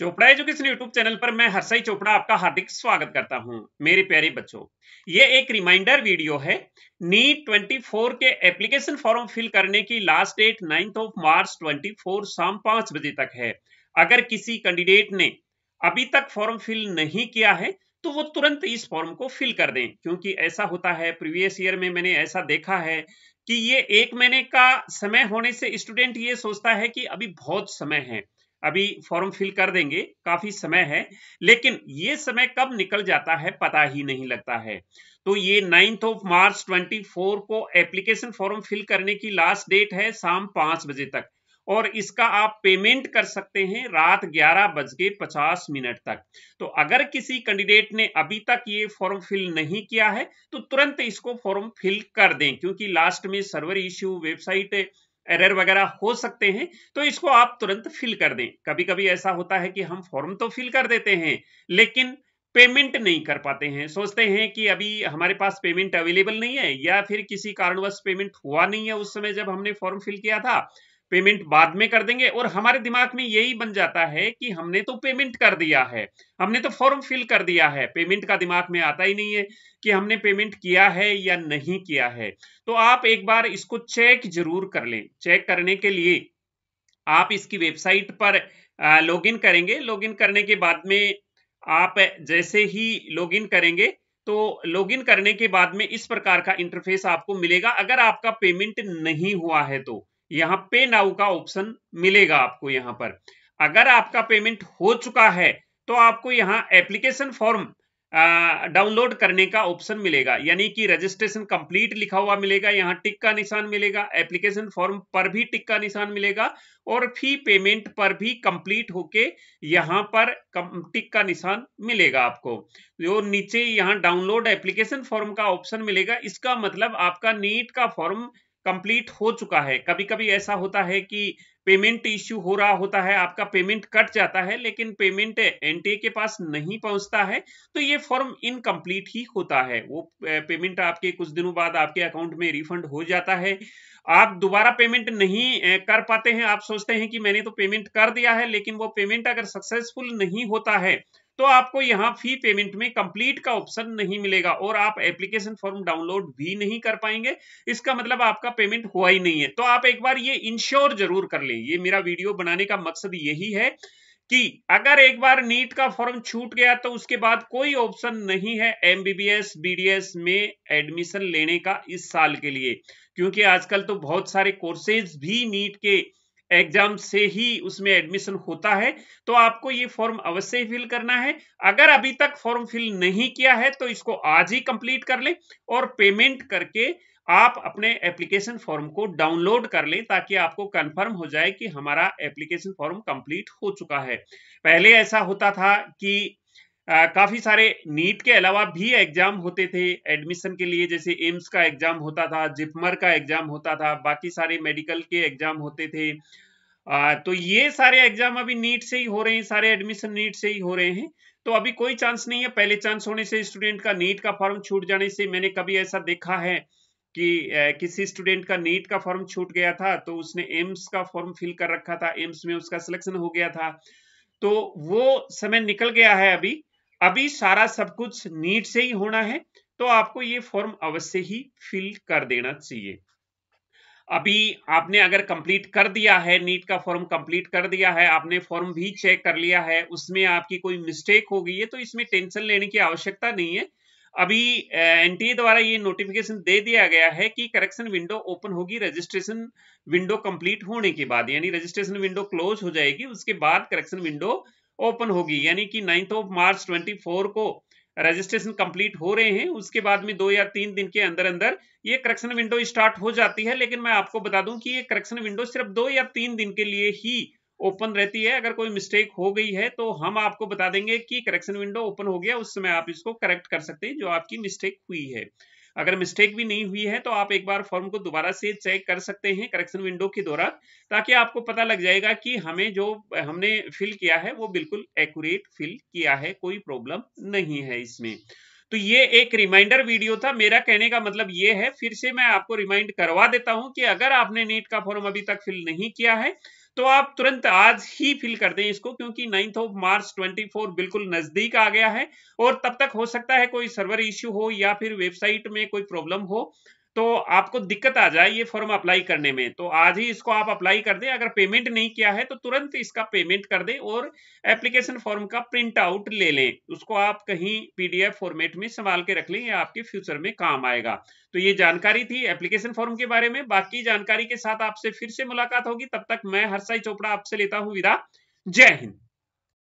Chopra education YouTube channel पर मैं हर्षई चोपड़ा आपका हार्दिक स्वागत करता हूं मेरे प्यारे बच्चों ये एक रिमाइंडर वीडियो है नीट 24 के एप्लीकेशन फॉर्म फिल करने की last date ninth of March 24 शाम पांच बजे तक है अगर किसी कैंडिडेट ने अभी तक फॉर्म फिल नहीं किया है तो वो तुरंत इस फॉर्म को फिल कर दें क्योंकि ऐसा होता है प्रीवियस ईयर में मैंने ऐसा देखा है कि ये एक महीने का समय होने से स्टूडेंट ये सोचता है कि अभी बहुत समय है अभी फॉर्म फिल कर देंगे काफी समय है लेकिन ये समय कब निकल जाता है पता ही नहीं लगता है तो ये नाइन्थ ऑफ मार्च 24 को एप्लीकेशन फॉर्म फिल करने की लास्ट डेट है शाम पांच बजे तक और इसका आप पेमेंट कर सकते हैं रात ग्यारह बज के पचास मिनट तक तो अगर किसी कैंडिडेट ने अभी तक ये फॉर्म फिल नहीं किया है तो तुरंत इसको फॉर्म फिल कर दें क्योंकि लास्ट में सर्वर इश्यू वेबसाइट एरर वगैरह हो सकते हैं तो इसको आप तुरंत फिल कर दें कभी कभी ऐसा होता है कि हम फॉर्म तो फिल कर देते हैं लेकिन पेमेंट नहीं कर पाते हैं सोचते हैं कि अभी हमारे पास पेमेंट अवेलेबल नहीं है या फिर किसी कारणवश पेमेंट हुआ नहीं है उस समय जब हमने फॉर्म फिल किया था पेमेंट बाद में कर देंगे और हमारे दिमाग में यही बन जाता है कि हमने तो पेमेंट कर दिया है हमने तो फॉर्म फिल कर दिया है पेमेंट का दिमाग में आता ही नहीं है कि हमने पेमेंट किया है या नहीं किया है तो आप एक बार इसको चेक जरूर कर लें चेक करने के लिए आप इसकी वेबसाइट पर लॉगिन करेंगे लॉगिन करने के बाद में आप जैसे ही लॉगिन करेंगे तो लॉगिन करने के बाद में इस प्रकार का इंटरफेस आपको मिलेगा अगर आपका पेमेंट नहीं हुआ है तो यहाँ पे नाउ का ऑप्शन मिलेगा आपको यहाँ पर अगर आपका पेमेंट हो चुका है तो आपको यहाँ एप्लीकेशन फॉर्म डाउनलोड करने का ऑप्शन मिलेगा यानी कि रजिस्ट्रेशन कंप्लीट लिखा हुआ मिलेगा यहाँ टिक का निशान मिलेगा एप्लीकेशन फॉर्म पर भी टिक का निशान मिलेगा और फी पेमेंट पर भी कंप्लीट होके यहाँ पर टिक का निशान मिलेगा आपको जो नीचे यहाँ डाउनलोड एप्लीकेशन फॉर्म का ऑप्शन मिलेगा इसका मतलब आपका नीट का फॉर्म कंप्लीट हो चुका है कभी कभी ऐसा होता है कि पेमेंट इश्यू हो रहा होता है आपका पेमेंट कट जाता है लेकिन पेमेंट एनटीए के पास नहीं पहुंचता है तो ये फॉर्म इनकम्प्लीट ही होता है वो पेमेंट आपके कुछ दिनों बाद आपके अकाउंट में रिफंड हो जाता है आप दोबारा पेमेंट नहीं कर पाते हैं आप सोचते हैं कि मैंने तो पेमेंट कर दिया है लेकिन वो पेमेंट अगर सक्सेसफुल नहीं होता है तो आपको यहाँ फी पेमेंट में कंप्लीट का ऑप्शन नहीं मिलेगा और आप एप्लीकेशन फॉर्म डाउनलोड भी नहीं कर पाएंगे इसका मतलब आपका पेमेंट हुआ ही नहीं है तो आप एक बार ये इंश्योर जरूर कर लें ये मेरा वीडियो बनाने का मकसद यही है कि अगर एक बार नीट का फॉर्म छूट गया तो उसके बाद कोई ऑप्शन नहीं है एमबीबीएस बीडीएस में एडमिशन लेने का इस साल के लिए क्योंकि आजकल तो बहुत सारे कोर्सेज भी नीट के एग्जाम से ही उसमें एडमिशन होता है तो आपको ये फॉर्म अवश्य फिल करना है अगर अभी तक फॉर्म फिल नहीं किया है तो इसको आज ही कंप्लीट कर लें और पेमेंट करके आप अपने एप्लीकेशन फॉर्म को डाउनलोड कर लें ताकि आपको कंफर्म हो जाए कि हमारा एप्लीकेशन फॉर्म कंप्लीट हो चुका है पहले ऐसा होता था कि काफी सारे नीट के अलावा भी एग्जाम होते थे एडमिशन के लिए जैसे एम्स का एग्जाम होता था जिपमर का एग्जाम होता था बाकी सारे मेडिकल के एग्जाम होते थे आ, तो ये सारे एग्जाम अभी नीट से ही हो रहे हैं सारे एडमिशन नीट से ही हो रहे हैं तो अभी कोई चांस नहीं है पहले चांस होने से स्टूडेंट का नीट का फॉर्म छूट जाने से मैंने कभी ऐसा देखा है कि किसी स्टूडेंट का नीट का फॉर्म छूट गया था तो उसने एम्स का फॉर्म फिल कर रखा था एम्स में उसका सिलेक्शन हो गया था तो वो समय निकल गया है अभी अभी सारा सब कुछ नीट से ही होना है तो आपको ये फॉर्म अवश्य ही फिल कर देना चाहिए अभी आपने अगर कंप्लीट कर दिया है नीट का फॉर्म कंप्लीट कर दिया है आपने फॉर्म भी चेक कर लिया है उसमें आपकी कोई मिस्टेक हो गई है तो इसमें टेंशन लेने की आवश्यकता नहीं है अभी एनटीए द्वारा ये नोटिफिकेशन दे दिया गया है कि करेक्शन विंडो ओपन होगी रजिस्ट्रेशन विंडो कंप्लीट होने के बाद यानी रजिस्ट्रेशन विंडो क्लोज हो जाएगी उसके बाद करेक्शन विंडो ओपन होगी यानी कि नाइन्थ ऑफ मार्च 24 को रजिस्ट्रेशन कंप्लीट हो रहे हैं उसके बाद में दो या तीन दिन के अंदर अंदर ये करेक्शन विंडो स्टार्ट हो जाती है लेकिन मैं आपको बता दूं कि ये करेक्शन विंडो सिर्फ दो या तीन दिन के लिए ही ओपन रहती है अगर कोई मिस्टेक हो गई है तो हम आपको बता देंगे कि करेक्शन विंडो ओपन हो गया उस समय आप इसको करेक्ट कर सकते हैं जो आपकी मिस्टेक हुई है अगर मिस्टेक भी नहीं हुई है तो आप एक बार फॉर्म को दोबारा से चेक कर सकते हैं करेक्शन विंडो के दौरान ताकि आपको पता लग जाएगा कि हमें जो हमने फिल किया है वो बिल्कुल एक्यूरेट फिल किया है कोई प्रॉब्लम नहीं है इसमें तो ये एक रिमाइंडर वीडियो था मेरा कहने का मतलब ये है फिर से मैं आपको रिमाइंड करवा देता हूं कि अगर आपने नीट का फॉर्म अभी तक फिल नहीं किया है तो आप तुरंत आज ही फिल कर दें इसको क्योंकि नाइन्थ ऑफ मार्च 24 बिल्कुल नजदीक आ गया है और तब तक हो सकता है कोई सर्वर इश्यू हो या फिर वेबसाइट में कोई प्रॉब्लम हो तो आपको दिक्कत आ जाए ये फॉर्म अप्लाई करने में तो आज ही इसको आप अप्लाई कर दें अगर पेमेंट नहीं किया है तो तुरंत इसका पेमेंट कर दें और एप्लीकेशन फॉर्म का प्रिंट आउट ले लें उसको आप कहीं पीडीएफ फॉर्मेट में संभाल के रख लें ये आपके फ्यूचर में काम आएगा तो ये जानकारी थी एप्लीकेशन फॉर्म के बारे में बाकी जानकारी के साथ आपसे फिर से मुलाकात होगी तब तक मैं हर्षाई चोपड़ा आपसे लेता हूँ विदा जय हिंद